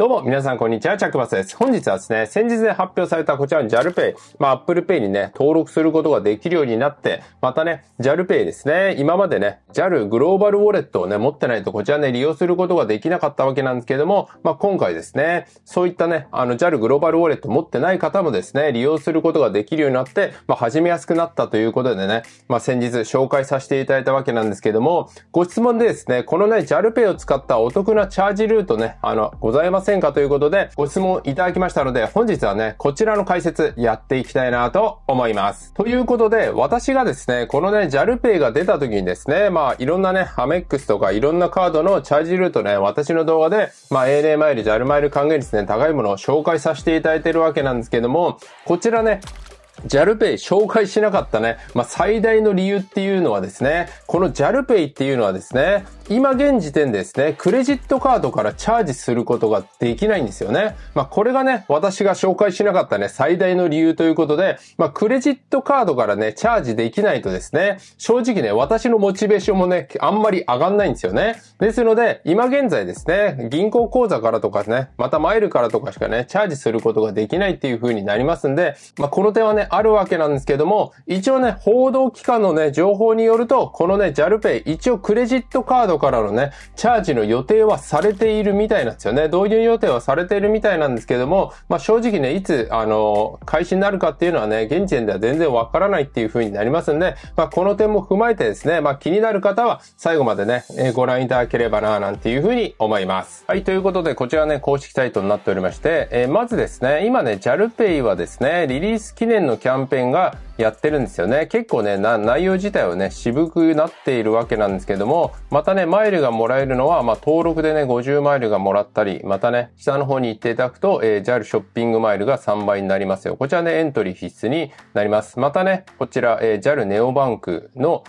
どうも、皆さん、こんにちは。チャックバスです。本日はですね、先日発表されたこちらの JALPay、まあ、Apple Pay にね、登録することができるようになって、またね、JALPay ですね、今までね、JAL グローバルウォレットをね、持ってないと、こちらね、利用することができなかったわけなんですけども、まあ、今回ですね、そういったね、あの、JAL グローバルウォレット持ってない方もですね、利用することができるようになって、まあ、始めやすくなったということでね、まあ、先日紹介させていただいたわけなんですけども、ご質問でですね、このね、JALPay を使ったお得なチャージルートね、あの、ございますせんかということで、ご質問いただきましたので、本日はね、こちらの解説やっていきたいなと思います。ということで、私がですね、このね、JALPay が出た時にですね、まあ、いろんなね、ハメックスとかいろんなカードのチャージルートね、私の動画で、まあ、ANA マイル、JAL マイル還元率ね、高いものを紹介させていただいてるわけなんですけども、こちらね、JALPay 紹介しなかったね。まあ、最大の理由っていうのはですね、この JALPay っていうのはですね、今現時点ですね、クレジットカードからチャージすることができないんですよね。まあ、これがね、私が紹介しなかったね、最大の理由ということで、まあ、クレジットカードからね、チャージできないとですね、正直ね、私のモチベーションもね、あんまり上がんないんですよね。ですので、今現在ですね、銀行口座からとかね、またマイルからとかしかね、チャージすることができないっていう風になりますんで、まあ、この点はね、あるわけなんですけども、一応ね、報道機関のね、情報によると、このね、JALPay、一応クレジットカードからのね、チャージの予定はされているみたいなんですよね。導入予定はされているみたいなんですけども、まあ正直ね、いつ、あの、開始になるかっていうのはね、現時点では全然わからないっていう風になりますんで、まあこの点も踏まえてですね、まあ気になる方は最後までね、えー、ご覧いただければな、なんていう風に思います。はい、ということで、こちらね、公式サイトになっておりまして、えー、まずですね、今ね、JALPay はですね、リリース記念のキャンペーンがやってるんですよね。結構ね、内容自体はね、渋くなっているわけなんですけども、またね、マイルがもらえるのは、まあ、登録でね、50マイルがもらったり、またね、下の方に行っていただくと、えー、JAL ショッピングマイルが3倍になりますよ。こちらね、エントリー必須になります。またね、こちら、えー、JAL ネオバンクの、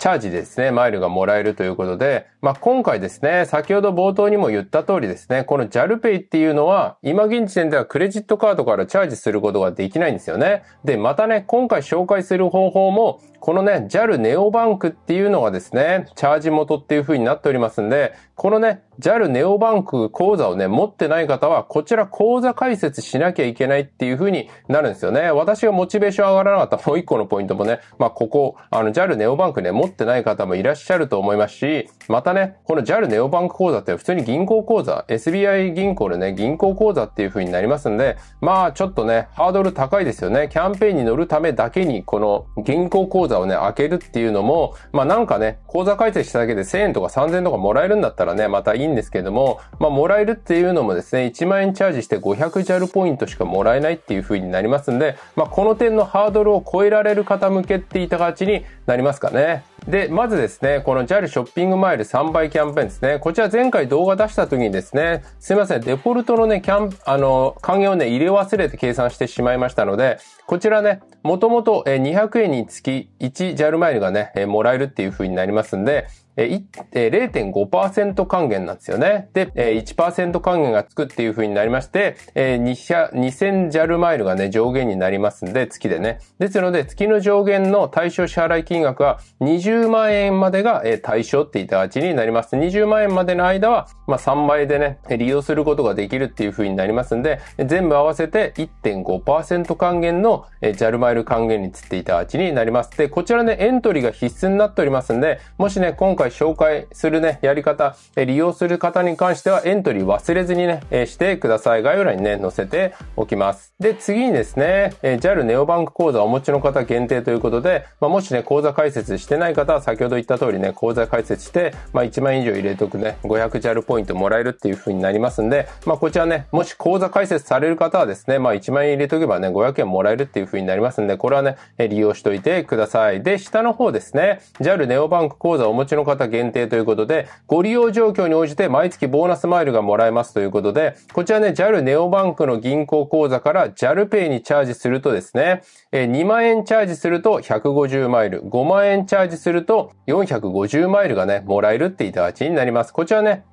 チャージですね、マイルがもらえるということで、まあ、今回ですね、先ほど冒頭にも言った通りですね、この JALPay っていうのは、今現時点ではクレジットカードからチャージすることができないんですよね。で、またね、今回紹介する方法も、このね、JAL ネオバンクっていうのがですね、チャージ元っていう風になっておりますんで、このね、JAL ネオバンク口座をね、持ってない方は、こちら口座開設しなきゃいけないっていう風になるんですよね。私がモチベーション上がらなかったもう一個のポイントもね、まあ、ここ、あの、JAL ネオバンクね、持ってない方もいらっしゃると思いますし、またね、この JAL ネオバンク口座って普通に銀行口座、SBI 銀行のね、銀行口座っていう風になりますんで、まあ、ちょっとね、ハードル高いですよね。キャンペーンに乗るためだけに、この銀行口座をね、開けるっていうのも、まあ、なんかね、口座開設しただけで1000円とか3000円とかもらえるんだったらね、またいいんですけども、まあ、もらえるっていうのもですね、1万円チャージして500 JAL ポイントしかもらえないっていう風になりますんで、まあ、この点のハードルを超えられる方向けって言った形になりますかね。で、まずですね、この JAL ショッピングマイル3倍キャンペーンですね。こちら前回動画出した時にですね、すいません、デフォルトのね、キャン、あの、還元をね、入れ忘れて計算してしまいましたので、こちらね、もともと200円につき1 JAL マイルがね、もらえるっていう風になりますんで、0.5%還元なんですよね。で、1%還元がつくっていう風になりまして、2000ジャルマイルがね、上限になりますんで、月でね。ですので、月の上限の対象支払い金額は20万円までが対象っていた形になります。20万円までの間は、まあ、3倍でね、利用することができるっていう風になりますんで、全部合わせて1.5%還元のジャルマイル還元率っていた形になります。で、こちらね、エントリーが必須になっておりますんで、もしね、今回紹介するね、やり方、え利用する方に関してはエントリー忘れずにね、えしてください。概要欄にね、載せておきます。で、次にですね、え JAL ネオバンク講座をお持ちの方限定ということで、まあ、もしね、講座開設してない方は先ほど言った通りね、講座開設して、まあ、1万以上入れとくね、500 JAL ポイントもらえるっていう風になりますんで、まあ、こちらね、もし講座開設される方はですね、まあ、1万円入れとけばね、500円もらえるっていう風になりますんで、これはね、利用しといてください。で、下の方ですね、JAL ネオバンク講座をお持ちの方方限定ということで、ご利用状況に応じて毎月ボーナスマイルがもらえますということで、こちらね、JAL ネオバンクの銀行口座から JALPay にチャージするとですね、2万円チャージすると150マイル、5万円チャージすると450マイルがね、もらえるっていた形になります。こちらね、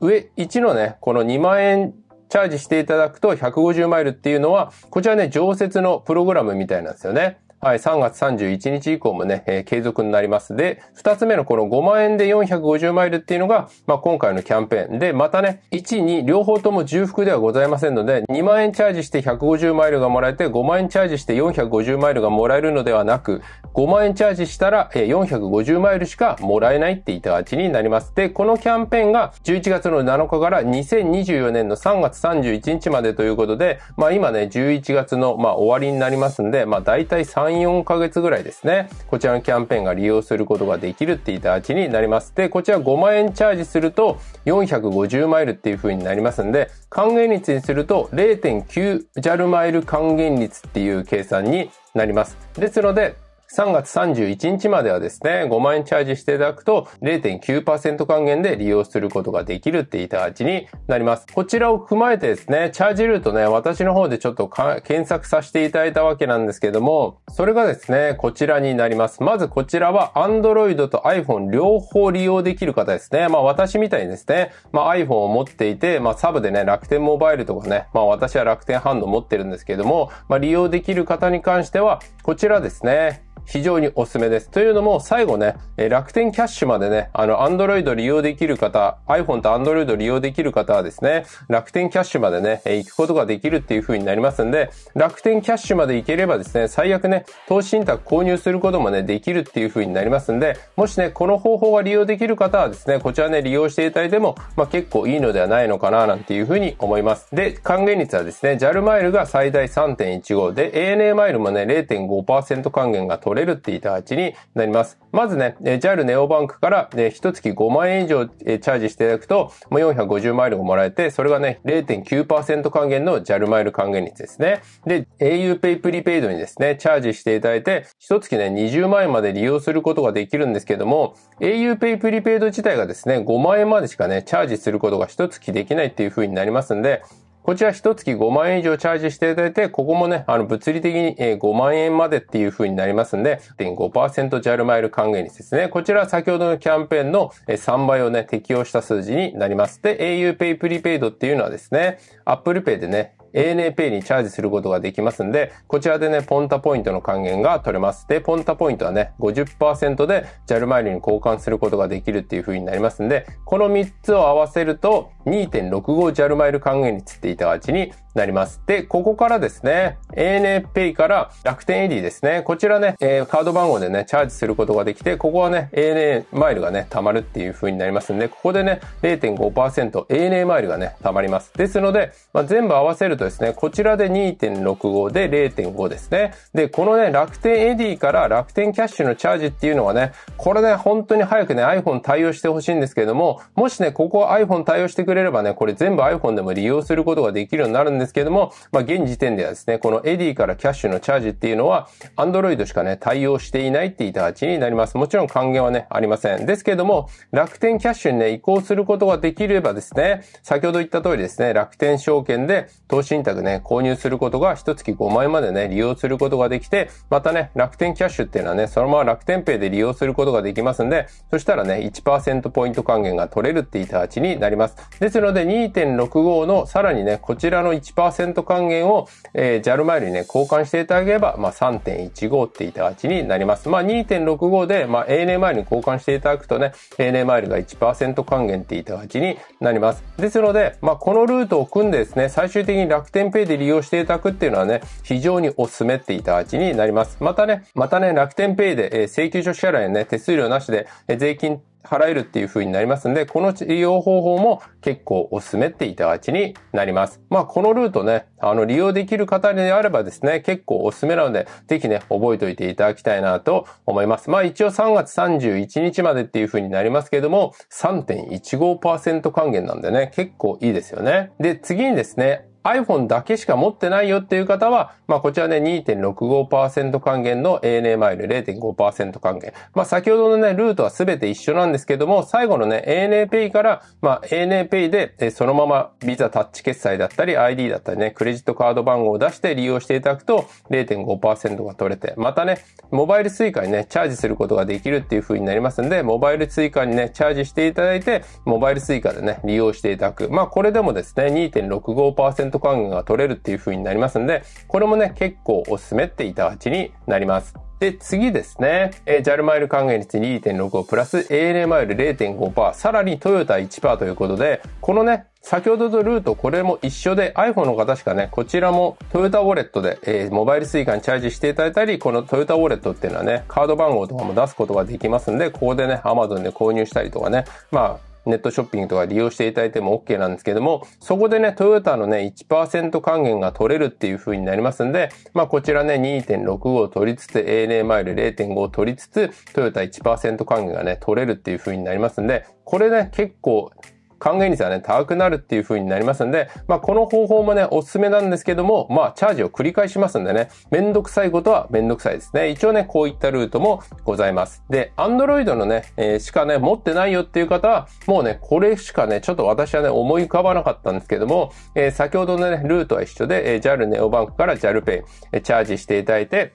上1のね、この2万円チャージしていただくと150マイルっていうのは、こちらね、常設のプログラムみたいなんですよね。はい、3月31日以降もね、えー、継続になります。で、2つ目のこの5万円で450マイルっていうのが、まあ、今回のキャンペーン。で、またね、1、2、両方とも重複ではございませんので、2万円チャージして150マイルがもらえて、5万円チャージして450マイルがもらえるのではなく、5万円チャージしたら、えー、450マイルしかもらえないっていた形になります。で、このキャンペーンが11月の7日から2024年の3月31日までということで、まあ今ね、11月の、まあ、終わりになりますんで、まあ大体3 3、4ヶ月ぐらいですね、こちらのキャンペーンが利用することができるっていた形になります。で、こちら5万円チャージすると450マイルっていう風になりますんで、還元率にすると0.9 JAL マイル還元率っていう計算になります。ですので、3月31日まではですね、5万円チャージしていただくと0.9%還元で利用することができるっていた形になります。こちらを踏まえてですね、チャージルートね、私の方でちょっと検索させていただいたわけなんですけども、それがですね、こちらになります。まずこちらは Android と iPhone 両方利用できる方ですね。まあ私みたいにですね、まあ iPhone を持っていて、まあサブでね、楽天モバイルとかね、まあ私は楽天ハンド持ってるんですけども、まあ利用できる方に関してはこちらですね。非常におすすめです。というのも、最後ね、楽天キャッシュまでね、あの、Android 利用できる方、iPhone と Android 利用できる方はですね、楽天キャッシュまでね、行くことができるっていう風になりますんで、楽天キャッシュまで行ければですね、最悪ね、投資信託購入することもね、できるっていう風になりますんで、もしね、この方法が利用できる方はですね、こちらね、利用していただいても、まあ、結構いいのではないのかな、なんていう風に思います。で、還元率はですね、JAL マイルが最大3.15で、ANA マイルもね、0.5 5%還元が取れるっていた形になります。まずね、JAL ネオバンクから、ね、1月5万円以上チャージしていただくと、450マイルをもらえて、それがね、0.9%還元の JAL マイル還元率ですね。で、auPay プリペイドにですね、チャージしていただいて、1月ね、20万円まで利用することができるんですけども、auPay プリペイド自体がですね、5万円までしかね、チャージすることが1月できないっていう風になりますんで、こちら一月5万円以上チャージしていただいて、ここもね、あの、物理的に5万円までっていう風になりますんで、1.5%ジャルマイル還元率ですね。こちら先ほどのキャンペーンの3倍をね、適用した数字になります。で、au pay prepaid っていうのはですね、Apple Pay でね、ANAPay にチャージすることができますんで、こちらでね、ポンタポイントの還元が取れます。で、ポンタポイントはね、50%で JAL マイルに交換することができるっていう風になりますんで、この3つを合わせると、2.65JAL マイル還元率っていたうちになります。で、ここからですね、ANAPay から楽天エディですね。こちらね、えー、カード番号でね、チャージすることができて、ここはね、ANA マイルがね、溜まるっていう風になりますんで、ここでね、0.5% ANA マイルがね、溜まります。ですので、まあ、全部合わせるとですね、こちらで2.65で0.5ですね。で、このね、楽天エディから楽天キャッシュのチャージっていうのはね、これね、本当に早くね、iPhone 対応してほしいんですけれども、もしね、ここ iPhone 対応してくれればね、これ全部 iPhone でも利用することができるようになるんでですけれども、まあ、現時点ではですね、このエディからキャッシュのチャージっていうのは、Android しかね、対応していないっていた形になります。もちろん還元はね、ありません。ですけれども、楽天キャッシュにね、移行することができればですね、先ほど言った通りですね、楽天証券で投資信託ね、購入することが1月5万円までね、利用することができて、またね、楽天キャッシュっていうのはね、そのまま楽天ペイで利用することができますんで、そしたらね、1%ポイント還元が取れるっていた形になります。ですので、2.65のさらにね、こちらの1 1%還元を、えー、JAL マイルにね、交換していただければ、まあ、3.15っていた形になります。まあ、2.65で、まあ、ANA マイルに交換していただくとね、ANA マイルが1%還元っていた形になります。ですので、まあ、このルートを組んでですね、最終的に楽天ペイで利用していただくっていうのはね、非常におすすめっていた形になります。またね、またね、楽天ペイで、えー、請求書支払いね、手数料なしで、えー、税金払えるっていう風になりますんで、この利用方法も結構おすすめっていただちになります。まあ、このルートね、あの、利用できる方であればですね、結構おすすめなので、ぜひね、覚えておいていただきたいなと思います。まあ、一応3月31日までっていう風になりますけれども、3.15%還元なんでね、結構いいですよね。で、次にですね、iPhone だけしか持ってないよっていう方は、まあこちらね、2.65%還元の ANA マイル0.5%還元。まあ先ほどのね、ルートは全て一緒なんですけども、最後のね、ANA Pay から、まあ ANA Pay で、そのままビザタッチ決済だったり、ID だったりね、クレジットカード番号を出して利用していただくと0.5%が取れて、またね、モバイル Suica にね、チャージすることができるっていう風になりますんで、モバイル Suica にね、チャージしていただいて、モバイル Suica でね、利用していただく。まあこれでもですね、2.65%ント感が取れるっていう風になりますので、これもね、結構おすすめっていたがになります。で、次ですね。えー、JAL マイル還元率2.65プラス ANA マイル0.5%、さらにトヨタ1%ということで、このね、先ほどとルートこれも一緒で iPhone の方しかね、こちらもトヨタウォレットで、えー、モバイルスイカにチャージしていただいたり、このトヨタウォレットっていうのはね、カード番号とかも出すことができますんで、ここでね、Amazon で購入したりとかね、まあ、ネットショッピングとか利用していただいても OK なんですけども、そこでね、トヨタのね、1%還元が取れるっていう風になりますんで、まあこちらね、2.65を取りつつ、ANA マイル0.5を取りつつ、トヨタ1%還元がね、取れるっていう風になりますんで、これね、結構還元率はね、高くなるっていう風になりますんで、まあ、この方法もね、おすすめなんですけども、まあ、チャージを繰り返しますんでね、めんどくさいことはめんどくさいですね。一応ね、こういったルートもございます。で、Android のね、えー、しかね、持ってないよっていう方は、もうね、これしかね、ちょっと私はね、思い浮かばなかったんですけども、えー、先ほどのね、ルートは一緒で、えー、JAL ネオバンクから JAL Pay、えチャージしていただいて、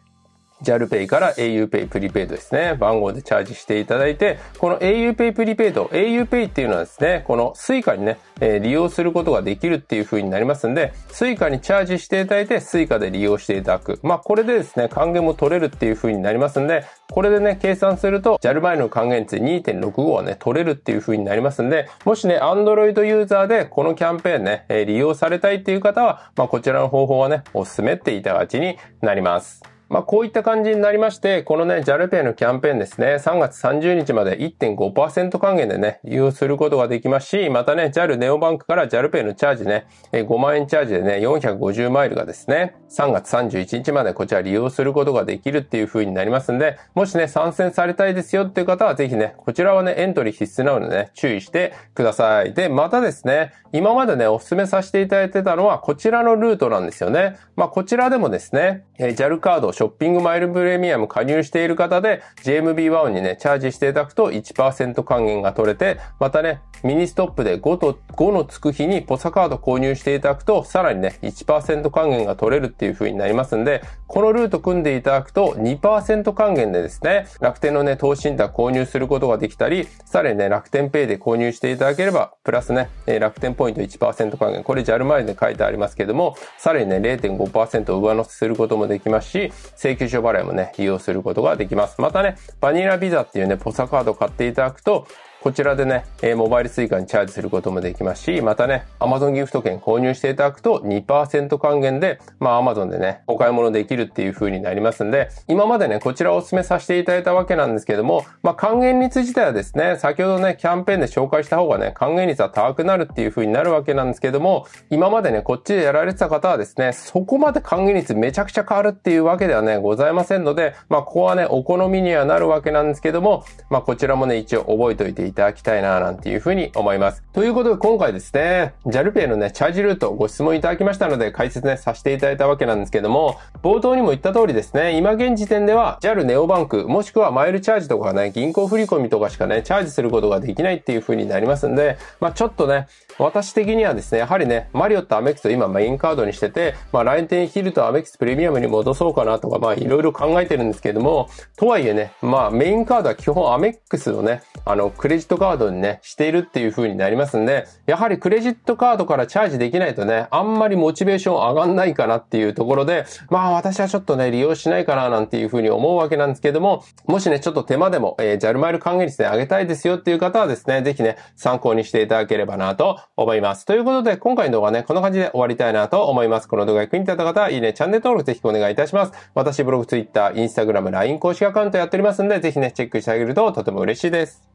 JALPay から aupay プリペイドですね。番号でチャージしていただいて、この aupay プリペイド、aupay っていうのはですね、この Suica にね、えー、利用することができるっていう風になりますんで、Suica にチャージしていただいて、Suica で利用していただく。まあ、これでですね、還元も取れるっていう風になりますんで、これでね、計算すると、JAL 前の還元値2.65はね、取れるっていう風になりますんで、もしね、Android ユーザーでこのキャンペーンね、えー、利用されたいっていう方は、まあ、こちらの方法はね、お勧めっていただきになります。まあ、こういった感じになりまして、このね、JALPay のキャンペーンですね、3月30日まで1.5%還元でね、利用することができますし、またね、JAL ネオバンクから JALPay のチャージね、5万円チャージでね、450マイルがですね、3月31日までこちら利用することができるっていう風になりますんで、もしね、参戦されたいですよっていう方は、ぜひね、こちらはね、エントリー必須なのでね、注意してください。で、またですね、今までね、お勧めさせていただいてたのは、こちらのルートなんですよね。まあ、こちらでもですね、JAL カードをショッピングマイルプレミアム加入している方で JMB1 にね、チャージしていただくと1%還元が取れて、またね、ミニストップで5と、5のつく日にポサカード購入していただくと、さらにね、1%還元が取れるっていう風になりますんで、このルート組んでいただくと2%還元でですね、楽天のね、投資信託購入することができたり、さらにね、楽天ペイで購入していただければ、プラスね、楽天ポイント1%還元、これ JAL マイルで書いてありますけども、さらにね、0.5%上乗せすることもできますし、請求書払いもね、利用することができます。またね、バニラビザっていうね、ポサカード買っていただくと、こちらでね、モバイル suica にチャージすることもできますし、またね、Amazon ギフト券購入していただくと2%還元で、まあ Amazon でね、お買い物できるっていう風になりますんで、今までね、こちらをお勧めさせていただいたわけなんですけども、まあ還元率自体はですね、先ほどね、キャンペーンで紹介した方がね、還元率は高くなるっていう風になるわけなんですけども、今までね、こっちでやられてた方はですね、そこまで還元率めちゃくちゃ変わるっていうわけではね、ございませんので、まあここはね、お好みにはなるわけなんですけども、まあこちらもね、一応覚えておいていただきたいな、なんていうふうに思います。ということで今回ですね、JALPay のね、チャージルートご質問いただきましたので解説ね、させていただいたわけなんですけども、冒頭にも言った通りですね、今現時点では JAL ネオバンク、もしくはマイルチャージとかね、銀行振込とかしかね、チャージすることができないっていうふうになりますんで、まあちょっとね、私的にはですね、やはりね、マリオットアメックスを今メインカードにしてて、まあ来店ヒルとアメックスプレミアムに戻そうかなとか、まあいろいろ考えてるんですけども、とはいえね、まあメインカードは基本アメックスのね、あのクレジジットカードにね、しているっていう風になりますんで、やはりクレジットカードからチャージできないとね、あんまりモチベーション上がんないかなっていうところで、まあ私はちょっとね、利用しないかななんていう風に思うわけなんですけども、もしね、ちょっと手間でも、えー、ジャルマイル還元率で上げたいですよっていう方はですね、ぜひね、参考にしていただければなと思います。ということで、今回の動画ね、こんな感じで終わりたいなと思います。この動画役に立った方は、いいね、チャンネル登録ぜひお願いいたします。私、ブログ、ツイッター、インスタグラム、LINE 公式アカウントやっておりますんで、ぜひね、チェックしてあげるととても嬉しいです。